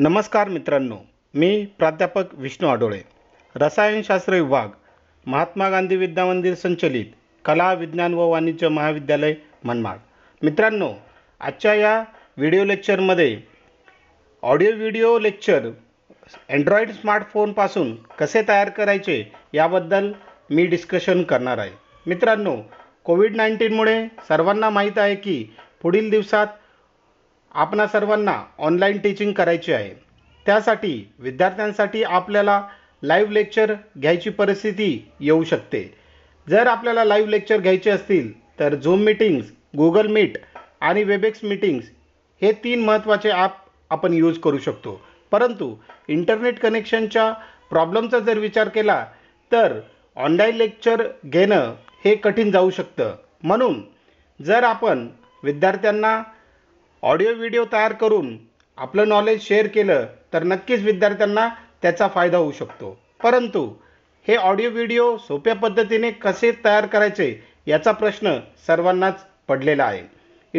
नमस्कार मित्रांनो मी प्राध्यापक विष्णू आडोळे रसायनशास्त्र विभाग महात्मा गांधी विद्यामंदिर संचलित कला विज्ञान व वाणिज्य महाविद्यालय मनमाड मित्रांनो आजच्या या व्हिडिओ लेक्चरमध्ये ऑडिओ व्हिडिओ लेक्चर अँड्रॉईड स्मार्टफोनपासून कसे तयार करायचे याबद्दल मी डिस्कशन करणार आहे मित्रांनो कोविड नाईन्टीनमुळे सर्वांना माहीत आहे की पुढील दिवसात आपणा सर्वांना ऑनलाईन टीचिंग करायची आहे त्यासाठी विद्यार्थ्यांसाठी आपल्याला लाईव्ह लेक्चर घ्यायची परिस्थिती येऊ शकते जर आपल्याला लाईव्ह लेक्चर घ्यायचे असतील तर झूम मिटिंग्स गुगल मीट आणि वेबेक्स मिटिंग्स हे तीन महत्त्वाचे ॲप आपण यूज करू शकतो परंतु इंटरनेट कनेक्शनच्या प्रॉब्लेमचा जर विचार केला तर ऑनलाईन लेक्चर घेणं हे कठीण जाऊ शकतं म्हणून जर आपण विद्यार्थ्यांना ऑडिओ व्हिडिओ तयार करून आपलं नॉलेज शेअर केलं तर नक्कीच विद्यार्थ्यांना त्याचा फायदा होऊ शकतो परंतु हे ऑडिओ व्हिडिओ सोप्या पद्धतीने कसे तयार करायचे याचा प्रश्न सर्वांनाच पडलेला आहे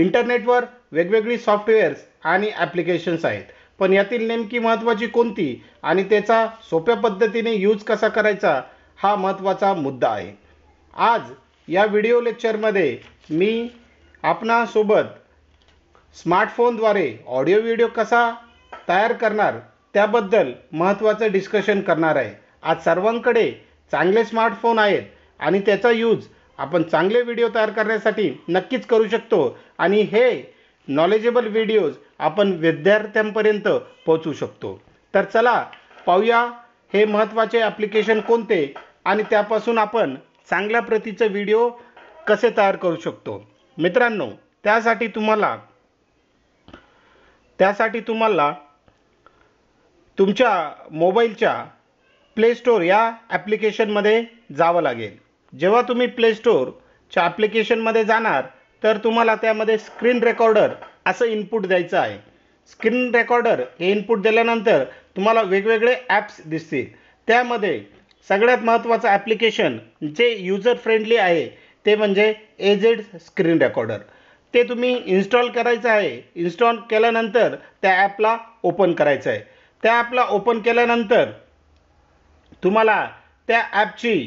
इंटरनेटवर वेगवेगळी सॉफ्टवेअर्स आणि ॲप्लिकेशन्स आहेत पण यातील नेमकी महत्त्वाची कोणती आणि त्याचा सोप्या पद्धतीने यूज कसा करायचा हा महत्त्वाचा मुद्दा आहे आज या व्हिडिओ लेक्चरमध्ये मी आपणासोबत स्मार्टफोनद्वारे ऑडिओ व्हिडिओ कसा तयार करणार त्याबद्दल महत्त्वाचं डिस्कशन करणार आहे आज सर्वांकडे चांगले स्मार्टफोन आहेत आणि त्याचा यूज आपण चांगले व्हिडिओ तयार करण्यासाठी नक्कीच करू शकतो आणि हे नॉलेजेबल व्हिडिओज आपण विद्यार्थ्यांपर्यंत पोहोचू शकतो तर चला पाहूया हे महत्त्वाचे ॲप्लिकेशन कोणते आणि त्यापासून आपण चांगल्या प्रतीचं व्हिडिओ कसे तयार करू शकतो मित्रांनो त्यासाठी तुम्हाला त्यासाठी तुम्हाला तुमच्या मोबाईलच्या प्ले स्टोर या ॲप्लिकेशनमध्ये जावं लागेल जेव्हा तुम्ही प्लेस्टोरच्या ॲप्लिकेशनमध्ये जाणार तर तुम्हाला त्यामध्ये स्क्रीन रेकॉर्डर असं इनपुट द्यायचं आहे स्क्रीन रेकॉर्डर हे इनपुट दिल्यानंतर तुम्हाला वेगवेगळे ॲप्स दिसतील त्यामध्ये सगळ्यात महत्त्वाचं ॲप्लिकेशन जे युजर फ्रेंडली आहे ते म्हणजे एजेड स्क्रीन रेकॉर्डर ते तुम्ही इन्स्टॉल करायचं आहे इन्स्टॉल केल्यानंतर त्या ॲपला ओपन करायचं आहे त्या ॲपला ओपन केल्यानंतर तुम्हाला त्या ॲपची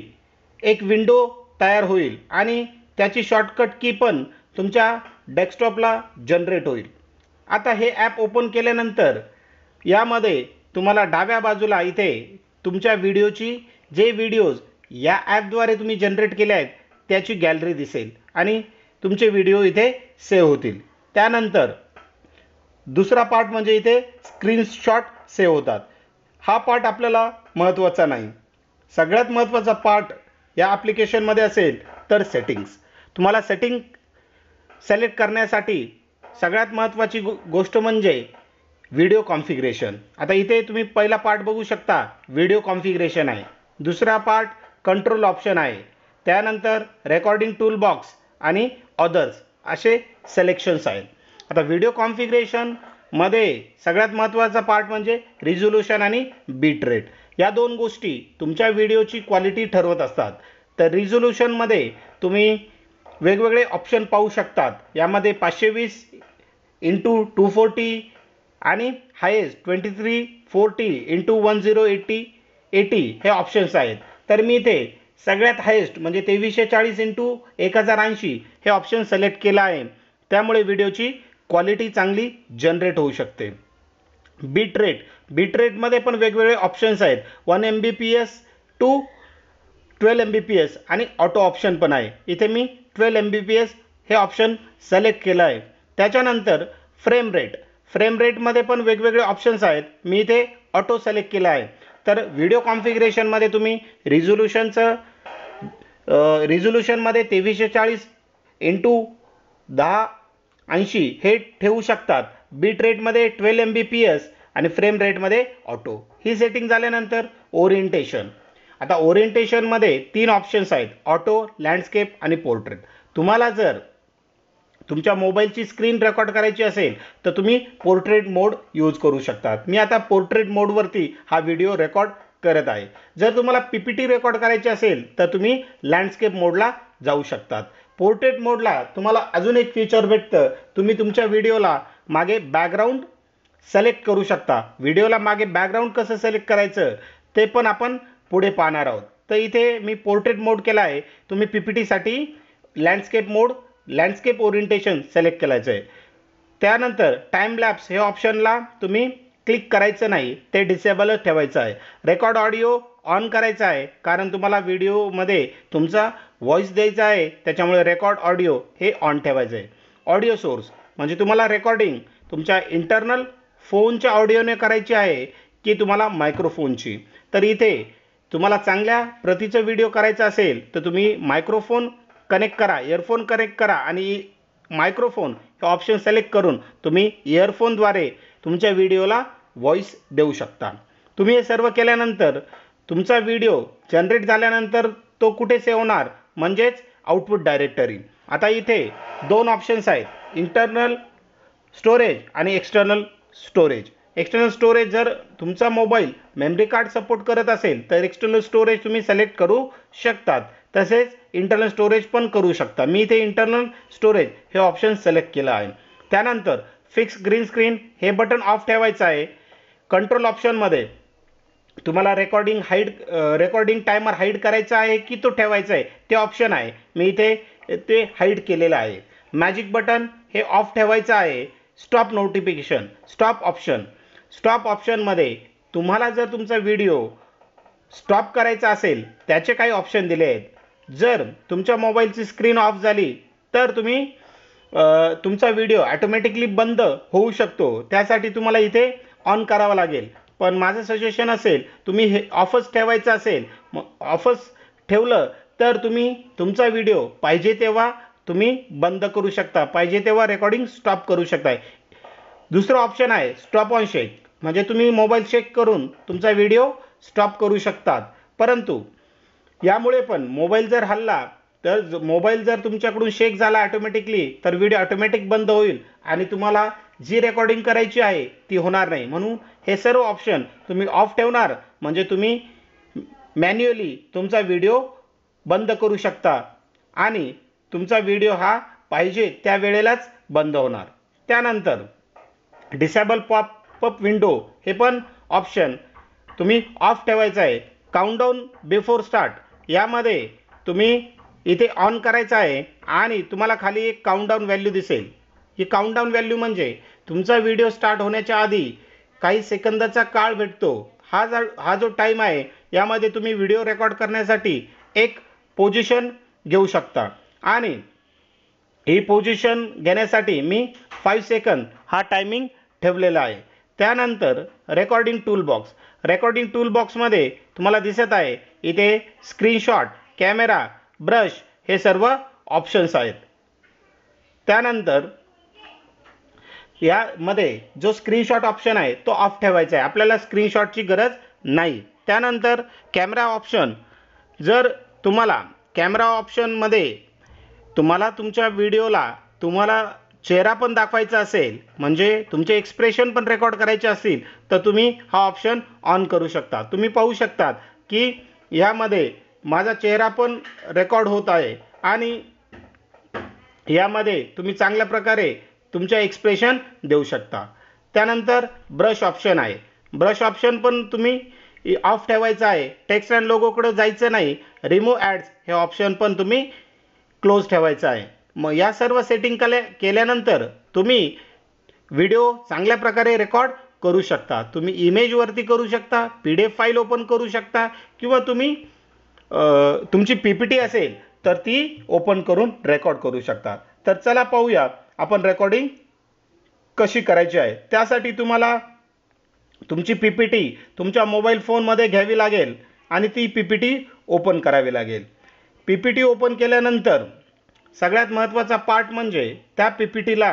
एक विंडो तयार होईल आणि त्याची शॉर्टकट की पण तुमच्या डेस्कटॉपला जनरेट होईल आता हे ॲप ओपन केल्यानंतर यामध्ये तुम्हाला डाव्या बाजूला इथे तुमच्या व्हिडिओची जे व्हिडिओज या ॲपद्वारे तुम्ही जनरेट केले आहेत त्याची गॅलरी दिसेल आणि तुमचे व्हिडिओ इथे सेव्ह होतील त्यानंतर दुसरा पार्ट म्हणजे इथे स्क्रीनशॉट सेव्ह होतात हा पार्ट आपल्याला महत्त्वाचा नाही सगळ्यात महत्त्वाचा पार्ट या ॲप्लिकेशनमध्ये असेल तर सेटिंग्स तुम्हाला सेटिंग सेलेक्ट करण्यासाठी सगळ्यात महत्त्वाची गो गोष्ट म्हणजे व्हिडिओ कॉन्फिग्रेशन आता इथे तुम्ही पहिला पार्ट बघू शकता व्हिडिओ कॉन्फिग्रेशन आहे दुसरा पार्ट कंट्रोल ऑप्शन आहे त्यानंतर रेकॉर्डिंग टूल बॉक्स आणि ऑदर्स असे सिलेक्शन्स आहेत आता व्हिडिओ कॉन्फिग्रेशनमध्ये सगळ्यात महत्त्वाचा पार्ट म्हणजे रिझोल्युशन आणि बीट रेट या दोन गोष्टी तुमच्या व्हिडिओची क्वालिटी ठरवत असतात तर रिझोल्युशनमध्ये तुम्ही वेगवेगळे ऑप्शन पाहू शकतात यामध्ये पाचशे वीस इंटू टू फोर्टी आणि highest twenty three forty into one zero eighty eighty हे ऑप्शन्स आहेत तर मी इथे सगळ्यात हायेस्ट म्हणजे तेवीसशे चाळीस इंटू एक हजार ऐंशी हे ऑप्शन सिलेक्ट केलं आहे त्यामुळे व्हिडिओची क्वालिटी चांगली जनरेट होऊ शकते बीट रेट बीट रेटमध्ये पण वेगवेगळे ऑप्शन्स आहेत one M B P S two twelve M B P S आणि ऑटो ऑप्शन पण आहे इथे मी twelve M B P S हे ऑप्शन सिलेक्ट केलं आहे त्याच्यानंतर फ्रेम रेट फ्रेम रेटमध्ये पण वेगवेगळे ऑप्शन्स आहेत मी इथे ऑटो सिलेक्ट केला आहे तर व्हिडिओ कॉन्फिग्रेशनमध्ये तुम्ही रिझोल्युशनचं रिझोल्युशनमध्ये तेवीसशे चाळीस इंटू दहा ऐंशी हे ठेवू शकतात बीट रेटमध्ये twelve M B P S आणि फ्रेम रेटमध्ये ऑटो ही सेटिंग झाल्यानंतर ओरिएंटेशन आता ओरिएंटेशनमध्ये तीन ऑप्शन्स आहेत ऑटो लँडस्केप आणि पोर्ट्रेट तुम्हाला जर तुमच्या मोबाईलची स्क्रीन रेकॉर्ड करायची असेल तर तुम्ही पोर्ट्रेट मोड यूज करू शकतात मी आता पोर्ट्रेट मोडवरती हा व्हिडिओ रेकॉर्ड करत आहे जर तुम्हाला पीपीटी रेकॉर्ड करायची असेल तर तुम्ही लँडस्केप मोडला जाऊ शकतात पोर्ट्रेट मोडला तुम्हाला अजून एक फीचर भेटतं तुम्ही तुमच्या व्हिडिओला मागे बॅकग्राऊंड सिलेक्ट करू शकता व्हिडिओला मागे बॅकग्राऊंड कसं सिलेक्ट करायचं ते पण आपण पुढे पाहणार आहोत तर इथे मी पोर्ट्रेट मोड केला आहे तुम्ही पीपीटीसाठी landscape mode landscape orientation select करायचं आहे त्यानंतर टाईम लॅप्स हे ऑप्शनला तुम्ही क्लिक करायचं नाही ते डिसेबलच ठेवायचं आहे रेकॉर्ड ऑडिओ ऑन करायचा आहे कारण तुम्हाला व्हिडिओमध्ये तुमचा व्हॉईस द्यायचा आहे त्याच्यामुळे रेकॉर्ड ऑडिओ हे ऑन ठेवायचं आहे ऑडिओ सोर्स म्हणजे तुम्हाला रेकॉर्डिंग तुमच्या इंटरनल फोनच्या ऑडिओने करायची आहे की तुम्हाला मायक्रोफोनची तर इथे तुम्हाला चांगल्या प्रतीचं व्हिडिओ करायचा असेल तर तुम्ही मायक्रोफोन कनेक्ट करा इयरफोन कनेक्ट करा आणि मायक्रोफोन हे ऑप्शन सिलेक्ट करून तुम्ही इयरफोनद्वारे तुमच्या व्हिडिओला व्हॉईस देऊ शकता तुम्ही हे सर्व केल्यानंतर तुमचा व्हिडिओ जनरेट झाल्यानंतर तो कुठे सेव्ह होणार म्हणजेच आउटपुट डायरेक्टरी आता इथे दोन ऑप्शन्स आहेत इंटरनल स्टोरेज आणि एक्सटर्नल स्टोरेज एक्सटर्नल स्टोरेज जर तुमचा मोबाईल मेमरी कार्ड सपोर्ट करत असेल तर एक्सटर्नल स्टोरेज तुम्ही सिलेक्ट करू शकतात तसेच इंटरनल स्टोरेज पण करू शकता मी इथे इंटरनल स्टोरेज हे ऑप्शन सिलेक्ट केलं आहे त्यानंतर फिक्स ग्रीन स्क्रीन हे बटन ऑफ ठेवायचं आहे कंट्रोल ऑप्शनमध्ये तुम्हाला recording hide recording timer hide करायचा आहे की तो ठेवायचा आहे ते ऑप्शन आहे मी इथे ते हाईड केलेलं आहे मॅजिक बटन हे ऑफ ठेवायचं आहे stop notification stop option stop ऑप्शनमध्ये तुम्हाला जर तुमचा व्हिडिओ स्टॉप करायचा असेल त्याचे काही ऑप्शन दिले आहेत जर तुमच्या मोबाईलची स्क्रीन ऑफ झाली तर तुम्ही तुमचा व्हिडिओ ॲटोमॅटिकली बंद होऊ शकतो त्यासाठी तुम्हाला इथे ऑन करावा लागेल पण माझं सजेशन असेल तुम्ही हे ऑफर्स ठेवायचं असेल मग ऑफर्स ठेवलं तर तुम्ही तुमचा व्हिडिओ पाहिजे तेव्हा तुम्ही बंद करू शकता पाहिजे तेव्हा रेकॉर्डिंग स्टॉप करू शकता दुसरं ऑप्शन आहे स्टॉप ऑन शेक म्हणजे तुम्ही मोबाईल चेक करून तुमचा व्हिडिओ स्टॉप करू शकतात परंतु यामुळे पण मोबाईल जर हल्ला तर मोबाईल जर तुमच्याकडून शेक झाला ऑटोमॅटिकली तर व्हिडिओ ऑटोमॅटिक बंद होईल आणि तुम्हाला जी रेकॉर्डिंग करायची आहे ती होणार नाही म्हणून हे सर्व ऑप्शन तुम्ही ऑफ ठेवणार म्हणजे तुम्ही मॅन्युअली तुमचा व्हिडिओ बंद करू शकता आणि तुमचा व्हिडिओ हा पाहिजे त्या वेळेलाच बंद होणार त्यानंतर डिसेबल पॉप अप विंडो हे पण ऑप्शन तुम्ही ऑफ ठेवायचं आहे डाऊन बिफोर स्टार्ट यामध्ये तुम्ही इथे ऑन करायचं आहे आणि तुम्हाला खाली एक डाऊन व्हॅल्यू दिसेल ही डाऊन व्हॅल्यू म्हणजे तुमचा व्हिडिओ स्टार्ट होण्याच्या आधी काही सेकंदाचा काळ भेटतो हा जा हा जो टाईम आहे यामध्ये तुम्ही व्हिडिओ रेकॉर्ड करण्यासाठी एक पोजिशन घेऊ शकता आणि ही पोजिशन घेण्यासाठी मी फाईव्ह सेकंद हा टायमिंग ठेवलेला आहे त्यानंतर रेकॉर्डिंग टूलबॉक्स रेकॉर्डिंग टूलबॉक्समध्ये तुम्हाला दिसत आहे इथे स्क्रीनशॉट कॅमेरा ब्रश हे सर्व ऑप्शन्स आहेत त्यानंतर यामध्ये जो स्क्रीनशॉट ऑप्शन आहे तो ऑफ ठेवायचा आहे आपल्याला स्क्रीनशॉटची गरज नाही त्यानंतर कॅमेरा ऑप्शन जर तुम्हाला कॅमेरा ऑप्शनमध्ये तुम्हाला तुमच्या व्हिडिओला तुम्हाला चेहरा पण दाखवायचा असेल म्हणजे तुमचे एक्सप्रेशन पण रेकॉर्ड करायचे असतील तर तुम्ही हा ऑप्शन ऑन करू शकता तुम्ही पाहू शकतात की यामध्ये माझा चेहरा पण रेकॉर्ड होत आहे आणि यामध्ये तुम्ही चांगल्या प्रकारे तुमच्या एक्सप्रेशन देऊ शकता त्यानंतर ब्रश ऑप्शन आहे ब्रश ऑप्शन पण तुम्ही ऑफ ठेवायचं आहे टेक्स्ट अँड लोगोकडं जायचं नाही रिमूव्ह ॲड्स हे ऑप्शन पण तुम्ही क्लोज ठेवायचं आहे मग या सर्व सेटिंग कल्या केल्यानंतर तुम्ही व्हिडिओ चांगल्या प्रकारे रेकॉर्ड करू शकता तुम्ही इमेजवरती करू शकता P D F file open करू शकता किंवा तुम्ही तुमची पी पी टी असेल तर ती ओपन करून रेकॉर्ड करू शकतात तर चला पाहूया आपण रेकॉर्डिंग कशी करायची आहे त्यासाठी तुम्हाला तुमची पी पी टी तुमच्या मोबाईल फोनमध्ये घ्यावी लागेल आणि ती पी पी टी ओपन करावी लागेल पी पी टी ओपन केल्यानंतर सगळ्यात महत्त्वाचा पार्ट म्हणजे त्या पी पी टीला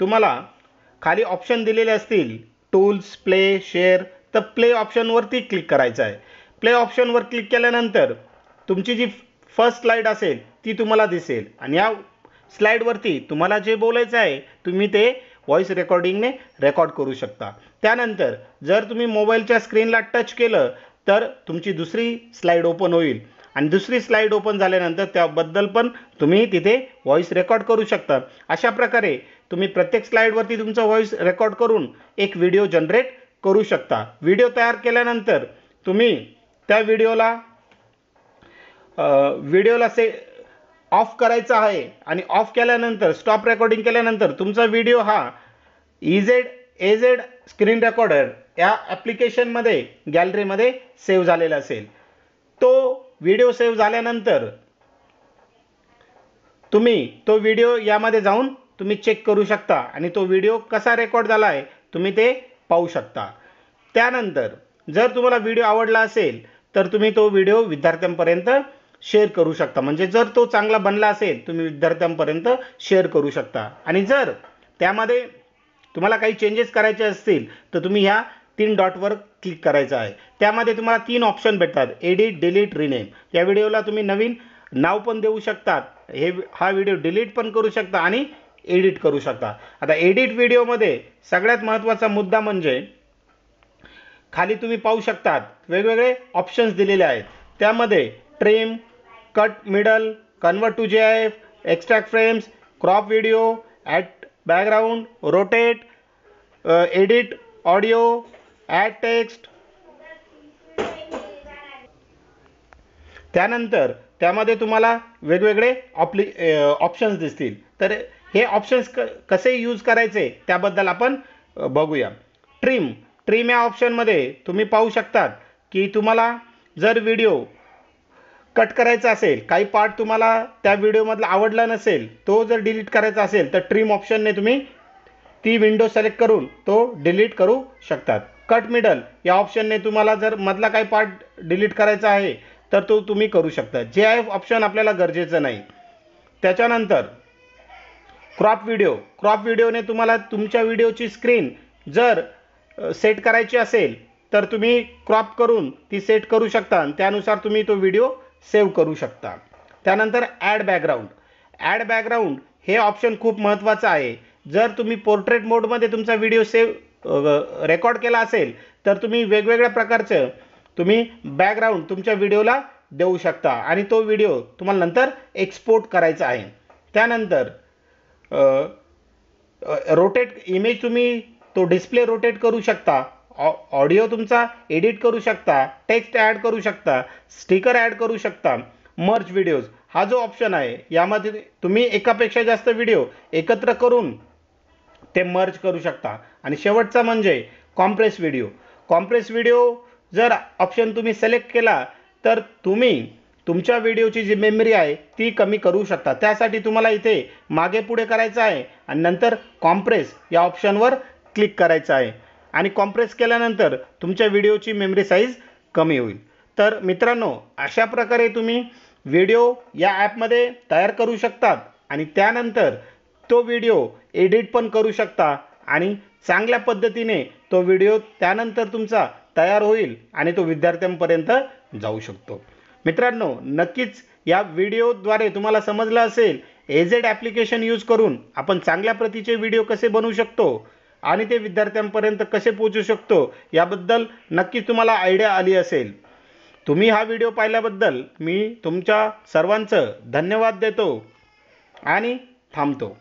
तुम्हाला खाली ऑप्शन दिलेले असतील टूल्स प्ले शेअर तर प्ले ऑप्शनवरती क्लिक करायचं आहे प्ले ऑप्शनवर क्लिक केल्यानंतर तुमची जी फर्स्ट स्लाईड असेल ती तुम्हाला दिसेल आणि या स्लाईडवरती तुम्हाला जे बोलायचं आहे तुम्ही ते व्हॉइस रेकॉर्डिंगने रेकॉर्ड करू शकता त्यानंतर जर तुम्ही मोबाईलच्या स्क्रीनला टच केलं तर तुमची दुसरी स्लाईड ओपन होईल आणि दुसरी स्लाईड ओपन झाल्यानंतर त्याबद्दल पण तुम्ही तिथे व्हॉइस रेकॉर्ड करू शकता अशा प्रकारे तुम्ही प्रत्येक स्लाईडवरती तुमचा व्हॉइस रेकॉर्ड करून एक व्हिडिओ जनरेट करू शकता व्हिडिओ तयार केल्यानंतर तुम्ही त्या व्हिडिओला व्हिडिओला से ऑफ करायचा आहे आणि ऑफ केल्यानंतर स्टॉप रेकॉर्डिंग केल्यानंतर तुमचा व्हिडिओ हा EZ e AZ screen recorder या ॲप्लिकेशनमध्ये गॅलरीमध्ये सेव्ह झालेला असेल तो व्हिडिओ सेव्ह झाल्यानंतर तुम्ही तो व्हिडिओ यामध्ये जाऊन तुम्ही चेक करू शकता आणि तो व्हिडिओ कसा रेकॉर्ड झाला आहे तुम्ही ते पाहू शकता त्यानंतर जर तुम्हाला व्हिडिओ आवडला असेल तर तुम्ही तो व्हिडिओ विद्यार्थ्यांपर्यंत शेअर करू शकता म्हणजे जर तो चांगला बनला असेल तुम्ही विद्यार्थ्यांपर्यंत शेअर करू शकता आणि जर त्यामध्ये तुम्हाला काही चेंजेस करायचे असतील तर तुम्ही ह्या तीन डॉटवर क्लिक करायचं आहे त्यामध्ये तुम्हाला तीन ऑप्शन भेटतात एडिट डिलीट रिनेम या व्हिडिओला तुम्ही नवीन नाव पण देऊ शकतात हे हा व्हिडिओ डिलीट पण करू शकता आणि एडिट करू शकता आता एडिट व्हिडिओमध्ये सगळ्यात महत्त्वाचा मुद्दा म्हणजे खाली तुम्ही पाहू शकतात वेगवेगळे ऑप्शन्स दिलेले आहेत त्यामध्ये trim cut middle convert to J F extract frames crop video add background rotate edit audio add text त्यानंतर त्यामध्ये तुम्हाला वेगवेगळे ऑप्लि ऑप्शन्स uh, दिसतील तर हे ऑप्शन्स क कसे यूज करायचे त्याबद्दल आपण बघूया ट्रिम ट्रीम या ऑप्शनमध्ये तुम्ही पाहू शकतात की तुम्हाला जर व्हिडिओ कट करायचा असेल काही पार्ट तुम्हाला त्या व्हिडिओमधला आवडला नसेल तो जर डिलीट करायचा असेल तर ट्रीम ऑप्शनने तुम्ही ती विंडो सिलेक्ट करून तो डिलीट करू शकतात कट मिडल या ऑप्शनने तुम्हाला जर मधला काही पार्ट डिलीट करायचा आहे तर तो तुम्ही करू शकता जे आहे ऑप्शन आपल्याला गरजेचं नाही त्याच्यानंतर क्रॉप व्हिडिओ क्रॉप व्हिडिओने तुम्हाला तुमच्या व्हिडिओची स्क्रीन जर सेट करायची असेल तर तुम्ही क्रॉप करून ती सेट करू शकता आणि त्यानुसार तुम्ही तो व्हिडिओ सेव्ह करू शकता त्यानंतर ॲड बॅकग्राऊंड ॲड बॅकग्राऊंड हे ऑप्शन खूप महत्त्वाचं आहे जर तुम्ही पोर्ट्रेट मोडमध्ये तुमचा व्हिडिओ सेव्ह रेकॉर्ड केला असेल तर तुम्ही वेगवेगळ्या प्रकारचं तुम्ही बॅकग्राऊंड तुमच्या व्हिडिओला देऊ शकता आणि तो व्हिडिओ तुम्हाला नंतर एक्सपोर्ट करायचा आहे त्यानंतर रोटेट इमेज तुम्ही तो डिस्प्ले रोटेट करू शकता ऑडिओ तुमचा एडिट करू शकता टेक्स्ट ॲड करू शकता स्टिकर ॲड करू शकता मर्च व्हिडिओज हा जो ऑप्शन आहे यामध्ये तुम्ही एकापेक्षा जास्त व्हिडिओ एकत्र करून ते मर्ज करू शकता आणि शेवटचा म्हणजे कॉम्प्रेस व्हिडिओ कॉम्प्रेस व्हिडिओ जर ऑप्शन तुम्ही सिलेक्ट केला तर तुम्ही तुमच्या व्हिडिओची जी मेमरी आहे ती कमी करू शकता त्यासाठी तुम्हाला इथे मागे पुढे करायचं आहे आणि नंतर कॉम्प्रेस या ऑप्शनवर क्लिक करायचं आहे आणि कॉम्प्रेस केल्यानंतर तुमच्या व्हिडिओची मेमरी साईज कमी होईल तर मित्रांनो अशा प्रकारे तुम्ही व्हिडिओ या ॲपमध्ये तयार करू शकतात आणि त्यानंतर तो व्हिडिओ एडिट पण करू शकता आणि चांगल्या पद्धतीने तो व्हिडिओ त्यानंतर तुमचा तयार होईल आणि तो विद्यार्थ्यांपर्यंत जाऊ शकतो मित्रांनो नक्कीच या व्हिडिओद्वारे तुम्हाला समजलं असेल एजेड ॲप्लिकेशन यूज करून आपण चांगल्या प्रतीचे व्हिडिओ कसे बनवू शकतो आणि ते विद्यार्थ्यांपर्यंत कसे पोहोचू शकतो याबद्दल नक्कीच तुम्हाला आयडिया आली असेल तुम्ही हा व्हिडिओ पाहिल्याबद्दल मी तुमच्या सर्वांचं धन्यवाद देतो आणि थांबतो